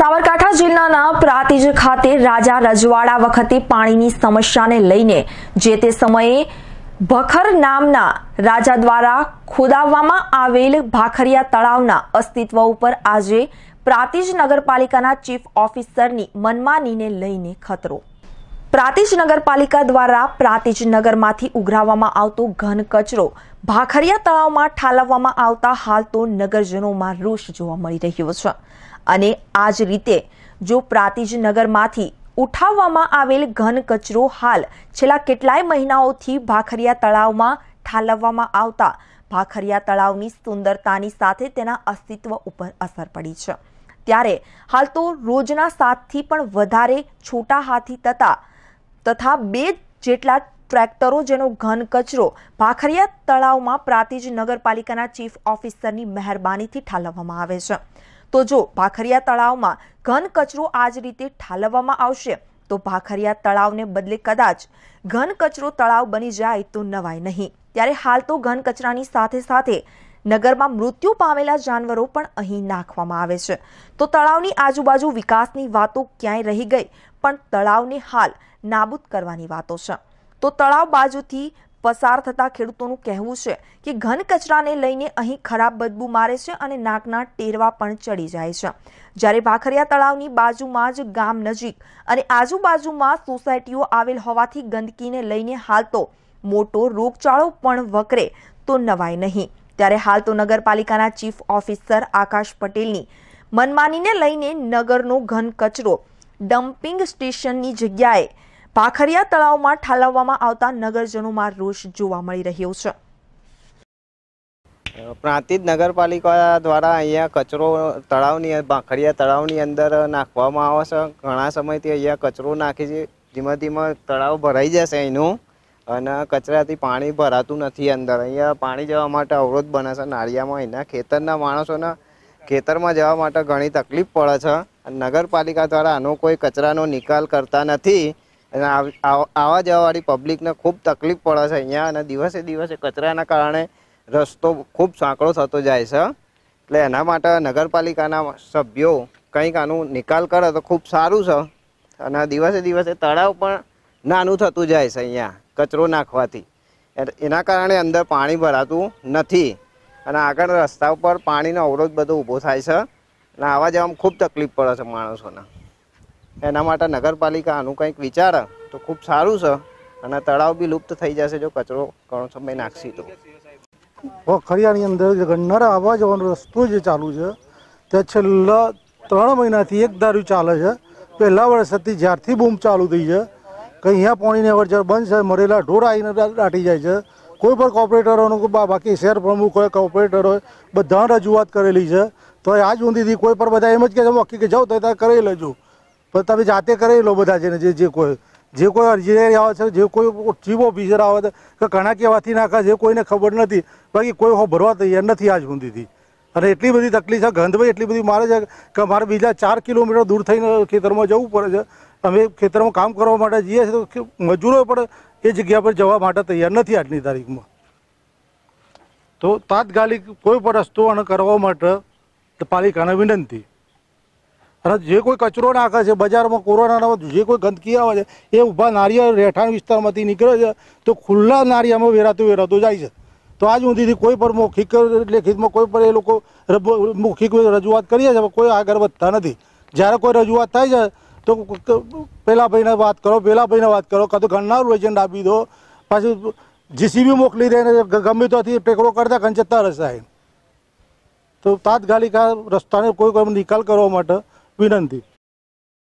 સાબરકાંઠા જિલ્લાના પ્રાતિજ ખાતે રાજા રજવાડા વખતે પાણીની સમસ્યાને લઈને જે તે સમયે ભખર નામના રાજા દ્વારા ખોદાવવામાં આવેલ ભાખરિયા તળાવના અસ્તિત્વ ઉપર આજે પ્રાતિજ નગરપાલિકાના ચીફ ઓફિસરની મનમાનીને લઈને ખતરો પ્રાતિજ નગરપાલિકા દ્વારા પ્રાતિજ નગરમાંથી ઉઘરાવવામાં આવતો ઘન કચરો ભાખરિયા તળાવમાં ઠાલવવામાં આવતા હાલ તો નગરજનોમાં રોષ જોવા મળી રહ્યો છે અને આ જ રીતે જો પ્રાતિજ નગરમાંથી ઉઠાવવામાં આવેલ ઘન કચરો હાલ છેલ્લા કેટલાય મહિનાઓથી ભાખરિયા તળાવમાં ઠાલવવામાં આવતા ભાખરિયા તળાવની સુંદરતાની સાથે તેના અસ્તિત્વ ઉપર અસર પડી છે ત્યારે હાલ તો રોજના સાતથી પણ વધારે છોટા હાથી તથા તથા બે જેટલા ટ્રેક્ટરો જેનો ઘન કચરો ભાખરિયા તળાવમાં પ્રાતિજ નગરપાલિકાના ચીફ ઓફિસરની મહેરબાનીથી ઠાલવવામાં આવે છે તો જો ભાખરિયા તળાવમાં ઘન કચરો આ જ રીતે ઠાલવવામાં આવશે તો ભાખરિયા તળાવને બદલે કદાચ ઘન કચરો તળાવ બની જાય તો નવાય નહીં ત્યારે હાલ તો ઘન કચરાની સાથે સાથે નગરમાં મૃત્યુ પામેલા જાનવરો પણ અહીં નાખવામાં આવે છે તો તળાવની આજુબાજુ વિકાસની વાતો ક્યાંય રહી ગઈ પણ તળાવને હાલ નાબૂદ કરવાની વાતો છે તો તળાવ બાજુથી પસાર થતા ખેડૂતોનું કહેવું છે કે ઘન કચરાને લઈને અહીં ખરાબ બદબુ મારે છે અને નાકના ટેરવા પણ ચડી જાય છે જ્યારે ભાખરિયા તળાવની બાજુમાં જ ગામ નજીક અને આજુબાજુમાં સોસાયટીઓ આવેલ હોવાથી ગંદકીને લઈને હાલ તો મોટો રોગચાળો પણ વકરે તો નવાય નહીં ત્યારે હાલ તો નગરપાલિકાના ચીફ ઓફિસર આકાશ પટેલની મનમાનીને લઈને નગરનો ઘન કચરો ડમ્પિંગ સ્ટેશનની જગ્યાએ ભાખરિયા તળાવમાં ઠાલવવામાં આવતા નગરજનોમાં રોષ જોવા મળી રહ્યો છે પ્રાંતિજ નગરપાલિકા દ્વારા અહીંયા કચરો તળાવની ભાખરિયા તળાવની અંદર નાખવામાં આવે છે ઘણા સમયથી અહીંયા કચરો નાખી છે ધીમે ધીમે તળાવ ભરાઈ જશે એનું અને કચરાથી પાણી ભરાતું નથી અંદર અહીંયા પાણી જવા માટે અવરોધ બને છે નાળિયામાં અહીંના ખેતરના માણસોને ખેતરમાં જવા માટે ઘણી તકલીફ પડે છે અને નગરપાલિકા દ્વારા આનો કોઈ કચરાનો નિકાલ કરતા નથી અને આવા જવાવાળી પબ્લિકને ખૂબ તકલીફ પડે છે અહીંયા અને દિવસે દિવસે કચરાના કારણે રસ્તો ખૂબ સાંકડો થતો જાય છે એટલે એના માટે નગરપાલિકાના સભ્યો કંઈક આનું નિકાલ કરે તો ખૂબ સારું છે અને દિવસે દિવસે તળાવ પણ નાનું થતું જાય છે અહીંયા કચરો નાખવાથી એના કારણે અંદર પાણી ભરાતું નથી અને આગળ રસ્તા ઉપર પાણીનો અવરોધ બધો ઊભો થાય છે અને આવા જવામાં ખૂબ તકલીફ પડે છે માણસોને એના માટે નગરપાલિકા આનું કંઈક વિચારે તો ખૂબ સારું છે અને તળાવ બી લુપ્ત થઈ જશે જો કચરો ઘણો સમય નાખશી તો ખરિયાની અંદર ગણનારા આવવા જવાનો રસ્તો જે ચાલુ છે તે છેલ્લા ત્રણ મહિનાથી એક દારૂ ચાલે છે પહેલા વર્ષથી જ્યારથી બૂમ ચાલુ થઈ છે કે અહીંયા પાણીની અવર જવર બંધ છે મરેલા ઢોર આવીને દાટી જાય છે કોઈ પણ કોર્પોરેટરોનું બાકી શેર પ્રમુખ હોય કોર્પોરેટર હોય બધા રજૂઆત કરેલી છે તો આજ ઊંધીથી કોઈ પણ બધા એમ જ કહે કે હકીકત જાઓ તો ત્યાં કરી લેજો પણ તમે જાતે કરી લો બધા જેને જે જે કોઈ જે કોઈ અરજીદારી આવે છે જે કોઈ ચીફ ઓફિસર આવે છે કે ઘણા કહેવાથી નાખે છે કોઈને ખબર નથી બાકી કોઈ હો ભરવા તૈયાર નથી આજ ઊંધીથી અને એટલી બધી તકલીફ છે ગંધ એટલી બધી મારે છે કે મારે બીજા ચાર કિલોમીટર દૂર થઈને ખેતરમાં જવું પડે છે અમે ખેતરમાં કામ કરવા માટે જઈએ છીએ તો મજૂરો પણ એ જગ્યા પર જવા માટે તૈયાર નથી આજની તારીખમાં તો તાત્કાલિક કોઈ પણ રસ્તો અને કરવા માટે પાલિકાને વિનંતી અને જે કોઈ કચરો નાખે છે બજારમાં કોરોનાનો જે કોઈ ગંદકી આવે છે એ ઊભા નારિયેળ રહેઠાણ વિસ્તારમાંથી નીકળે છે તો ખુલ્લા નારિયામાં વેરાતું વેરાતું જાય છે તો આજ સુધીથી કોઈ પણ મૌખિક લેખિતમાં કોઈ પણ એ લોકો મૌખિક રજૂઆત કરીએ છે કોઈ આગળ વધતા નથી જ્યારે કોઈ રજૂઆત થાય છે તો પેલા ભાઈને વાત કરો પેલા ભાઈને વાત કરો કાં તો ઘણા એજન્ટ આપી દો પાછું જીસીબી મોકલી દે ગમે ત્યાંથી ટેકડો કરતા કંચતા રસાય તો તાત્કાલિક રસ્તાને કોઈ કોઈ નિકાલ કરવા માટે વિનંતી